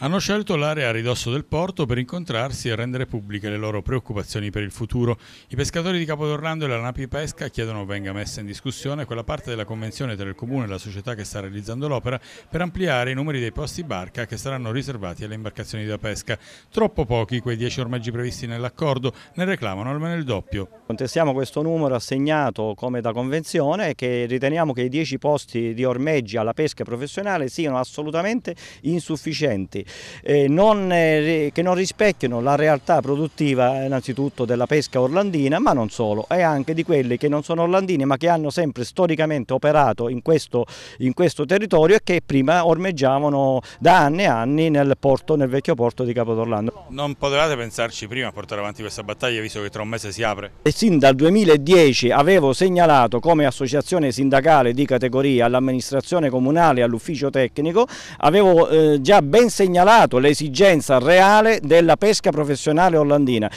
hanno scelto l'area a ridosso del porto per incontrarsi e rendere pubbliche le loro preoccupazioni per il futuro. I pescatori di Capodorlando e la Napi Pesca chiedono venga messa in discussione quella parte della convenzione tra il Comune e la società che sta realizzando l'opera per ampliare i numeri dei posti barca che saranno riservati alle imbarcazioni da pesca. Troppo pochi quei 10 ormeggi previsti nell'accordo, ne reclamano almeno il doppio. Contestiamo questo numero assegnato come da convenzione e che riteniamo che i 10 posti di ormeggi alla pesca professionale siano assolutamente insufficienti eh, non, eh, che non rispecchiano la realtà produttiva eh, innanzitutto della pesca orlandina, ma non solo, e anche di quelli che non sono orlandini ma che hanno sempre storicamente operato in questo, in questo territorio e che prima ormeggiavano da anni e anni nel, porto, nel vecchio porto di Capodorlando. Non potevate pensarci prima a portare avanti questa battaglia visto che tra un mese si apre? E sin dal 2010 avevo segnalato come associazione sindacale di categoria all'amministrazione comunale e all'ufficio tecnico, avevo eh, già ben segnalato segnalato l'esigenza reale della pesca professionale olandina.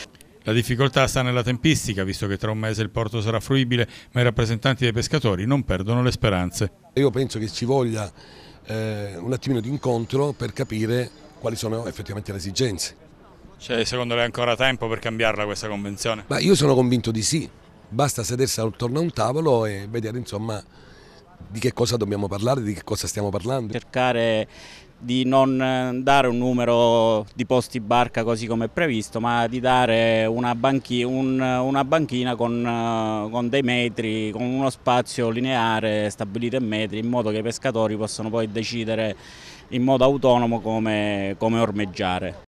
La difficoltà sta nella tempistica, visto che tra un mese il porto sarà fruibile, ma i rappresentanti dei pescatori non perdono le speranze. Io penso che ci voglia eh, un attimino di incontro per capire quali sono effettivamente le esigenze. Cioè, secondo lei ancora tempo per cambiarla questa convenzione? Ma io sono convinto di sì, basta sedersi attorno a un tavolo e vedere insomma di che cosa dobbiamo parlare, di che cosa stiamo parlando? Cercare di non eh, dare un numero di posti barca così come è previsto, ma di dare una, banchi, un, una banchina con, eh, con, dei metri, con uno spazio lineare stabilito in metri, in modo che i pescatori possano poi decidere in modo autonomo come, come ormeggiare.